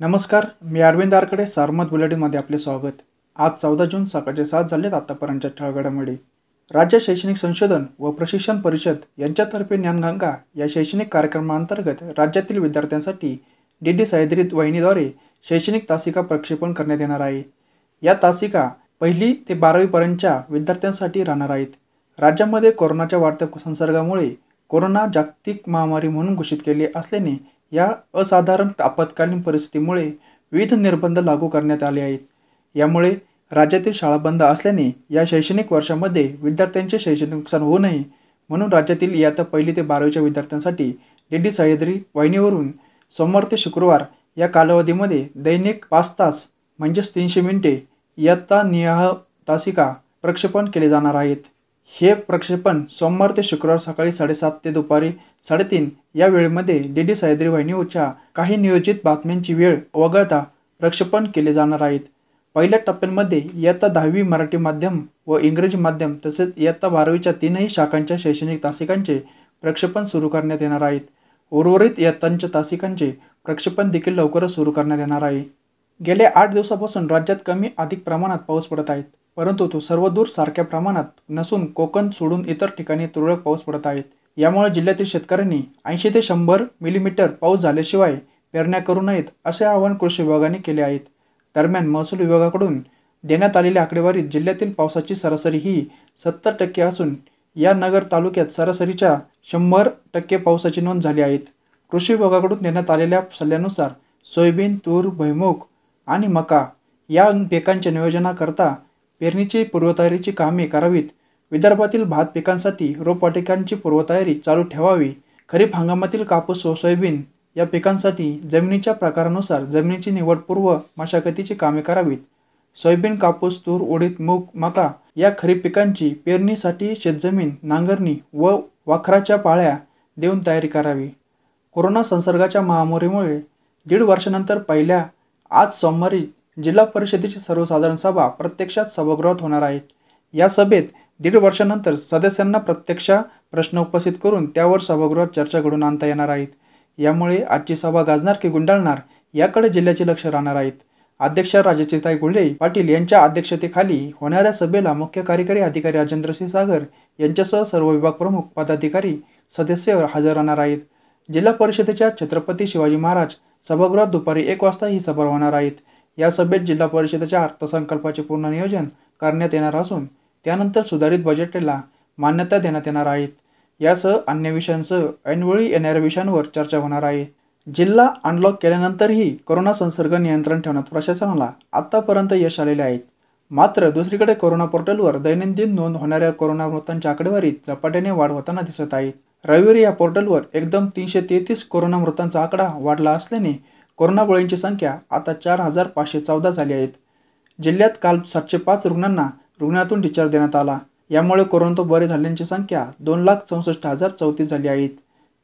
नमस्कार मी अरविंद आरकडे सारमत बुलेटिनमध्ये आपले स्वागत आज चौदा जून सकाळचे सात झालेत आतापर्यंतच्या ठळघडामोडी राज्य शैक्षणिक संशोधन व प्रशिक्षण परिषद यांच्यातर्फे ज्ञानगंगा या शैक्षणिक कार्यक्रमाअंतर्गत राज्यातील विद्यार्थ्यांसाठी डी डी सहद्रित वाहिनीद्वारे शैक्षणिक तासिका प्रक्षेपण करण्यात येणार आहे या तासिका पहिली ते बारावीपर्यंतच्या विद्यार्थ्यांसाठी राहणार आहेत राज्यामध्ये कोरोनाच्या वाढत्या संसर्गामुळे कोरोना जागतिक महामारी म्हणून घोषित केली असल्याने या असाधारण आपत्कालीन परिस्थितीमुळे विविध निर्बंध लागू करण्यात आले आहेत यामुळे राज्यातील शाळा बंद असल्याने या शैक्षणिक वर्षामध्ये विद्यार्थ्यांचे शैक्षणिक नुकसान होऊ नये म्हणून राज्यातील इयत्ता पहिली ते बारावीच्या विद्यार्थ्यांसाठी लेडी डी सह्याद्री वाहिनीवरून सोमवार ते शुक्रवार या कालावधीमध्ये दैनिक पाच तास म्हणजेच तीनशे मिनिटे इयत्ता निहा तासिका प्रक्षेपण केले जाणार आहेत हे प्रक्षेपण सोमवार ते शुक्रवार सकाळी साडेसात ते दुपारी साडेतीन या वेळेमध्ये डी डी सह्याद्री वाहिनीच्या काही नियोजित बातम्यांची वेळ वगळता प्रक्षेपण केले जाणार आहेत पहिल्या टप्प्यांमध्ये इयत्ता दहावी मराठी माध्यम व इंग्रजी माध्यम तसेच इयत्ता बारावीच्या तीनही शाखांच्या शैक्षणिक तासिकांचे प्रक्षेपण सुरू करण्यात येणार आहेत उर्वरित इयत्तांच्या तासिकांचे प्रक्षेपण देखील लवकरच सुरू करण्यात येणार आहे गेल्या आठ दिवसापासून राज्यात कमी अधिक प्रमाणात पाऊस पडत आहेत परंतु तो सर्वदूर सारख्या प्रमाणात नसून कोकण सोडून इतर ठिकाणी तुरळक पाऊस पडत आहेत यामुळे जिल्ह्यातील शेतकऱ्यांनी ऐंशी ते शंभर मिलीमीटर पाऊस झाल्याशिवाय पेरण्या करू नयेत असे आवाहन कृषी विभागाने केले आहेत दरम्यान महसूल विभागाकडून देण्यात आलेल्या आकडेवारीत जिल्ह्यातील पावसाची सरासरी ही सत्तर टक्के असून या नगर तालुक्यात सरासरीच्या शंभर टक्के पावसाची नोंद झाली आहेत कृषी विभागाकडून देण्यात आलेल्या सल्ल्यानुसार सोयाबीन तूर भैमुख आणि मका या पिकांच्या नियोजनाकरता पेरणीची पूर्वतयारीची कामे करावीत विदर्भातील भात पिकांसाठी रोपवाटिकांची पूर्वतयारी चालू ठेवावी खरीप हंगामातील कापूस व सोयाबीन या पिकांसाठी जमिनीच्या प्रकारानुसार जमिनीची निवडपूर्व मशागतीची कामे करावीत सोयाबीन कापूस तूर उडीद मूग मका या खरीप पिकांची पेरणीसाठी शेतजमीन नांगरणी व वाखराच्या पाळ्या देऊन तयारी करावी कोरोना संसर्गाच्या महामारीमुळे दीड वर्षानंतर पहिल्या आज सोमवारी जिल्हा परिषदेची सर्वसाधारण सभा प्रत्यक्षात सभागृहात होणार आहे या सभेत दीड वर्षानंतर सदस्यांना प्रत्यक्ष प्रश्न उपस्थित करून त्यावर सभागृहात चर्चा घडून आणता येणार आहेत यामुळे आजची सभा गाजणार की गुंडाळणार याकडे जिल्ह्याचे लक्ष राहणार आहेत अध्यक्ष राजचिताई गुंडे पाटील यांच्या अध्यक्षतेखाली होणाऱ्या सभेला मुख्य कार्यकारी अधिकारी राजेंद्र सिंह सागर यांच्यासह सर्व विभाग प्रमुख पदाधिकारी सदस्य हजर राहणार आहेत जिल्हा परिषदेच्या छत्रपती शिवाजी महाराज सभागृहात दुपारी एक वाजता ही सभा होणार आहेत या सभेत जिल्हा परिषदेच्या अर्थसंकल्पाचे पूर्ण नियोजन करण्यात येणार असून त्यानंतर सुधारित बजेटला मान्यता देण्यात येणार आहेत यासह अन्य विषयांसह ऐनवेळी येणाऱ्या विषयांवर चर्चा होणार आहे जिल्हा अनलॉक केल्यानंतरही कोरोना संसर्ग नियंत्रण ठेवण्यात प्रशासनाला आतापर्यंत यश आलेले आहेत मात्र दुसरीकडे कोरोना पोर्टलवर दैनंदिन नोंद होणाऱ्या कोरोना मृतांच्या आकडेवारीत झपाट्याने वाढ होताना दिसत आहे रविवारी या पोर्टलवर एकदम तीनशे तेहतीस कोरोना मृतांचा आकडा वाढला असल्याने कोरोना बळींची संख्या आता चार हजार पाचशे चौदा झाली आहेत जिल्ह्यात काल सातशे पाच रुग्णांना रुग्णातून डिचार्ज देण्यात आला यामुळे कोरोनातो बरे झाल्यांची संख्या दोन लाख चौसष्ट हजार चौतीस झाली आहेत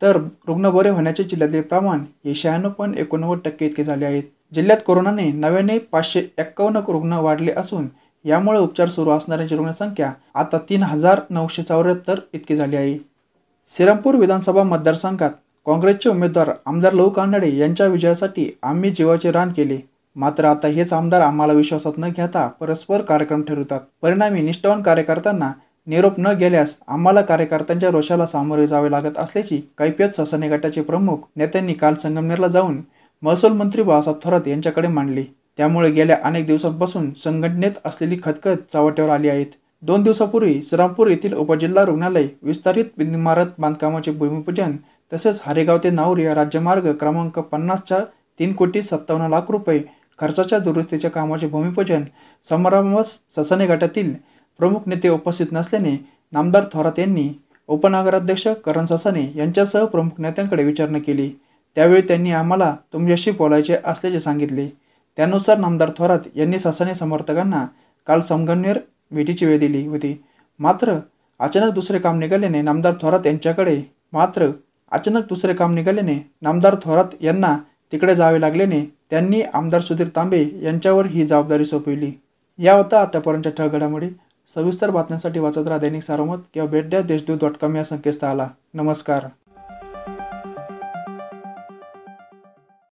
तर रुग्ण बरे होण्याचे जिल्ह्यातील प्रमाण हे शहाण्णव पॉईंट एकोणनव्वद टक्के इतके झाले आहेत जिल्ह्यात कोरोनाने नव्याने पाचशे एक्कावन्न रुग्ण वाढले असून यामुळे उपचार सुरू असणाऱ्यांची रुग्णसंख्या आता तीन हजार नऊशे चौऱ्याहत्तर इतकी झाली आहे सिरमपूर विधानसभा मतदारसंघात काँग्रेसचे उमेदवार आमदार लहू कानडे यांच्या विजयासाठी आम्ही जीवाचे रान केले मात्र आता हेच आमदार आम्हाला विश्वासात न घेता परस्पर कार्यक्रम ठरवतात परिणामी निष्ठावान कार्यकर्त्यांना निरोप न गेल्यास आम्हाला कार्यकर्त्यांच्या रोषाला सामोरे जावे लागत असल्याची कैफियत ससाने गटाचे प्रमुख नेत्यांनी काल संगमनेरला जाऊन महसूल मंत्री बाळासाहेब थोरात यांच्याकडे मांडली त्यामुळे गेल्या अनेक दिवसांपासून संघटनेत असलेली खतखत चावट्यावर आली आहेत दोन दिवसापूर्वी श्रीरामपूर येथील उपजिल्हा रुग्णालय विस्तारित इमारत बांधकामाचे भूमिपूजन तसेच हरेगाव ते नावर या राज्यमार्ग क्रमांक पन्नासच्या तीन कोटी सत्तावन्न लाख रुपये खर्चाच्या दुरुस्तीच्या कामाचे भूमिपूजन समारंभ ससने गटातील प्रमुख नेते उपस्थित नसल्याने नामदार थोरात यांनी उपनगराध्यक्ष करण ससाने यांच्यासह प्रमुख नेत्यांकडे विचारणा केली त्यावेळी त्यांनी आम्हाला तुमच्याशी बोलायचे असल्याचे सांगितले त्यानुसार नामदार थोरात यांनी ससाने समर्थकांना काल संगमनेर भेटीची वेळ दिली होती मात्र अचानक दुसरे काम निघाल्याने नामदार थोरात यांच्याकडे मात्र अचानक दुसरे काम निघाल्याने नामदार थोरात यांना तिकडे जावे लागल्याने त्यांनी आमदार सुधीर तांबे यांच्यावर ही जबाबदारी सोपविली या होता आतापर्यंत ठळगडामुळे सविस्तर बातम्यांसाठी वाचत राहा दैनिक सारोमत किंवा भेट द्या देशदूत डॉट कॉम या संकेतस्थळाला नमस्कार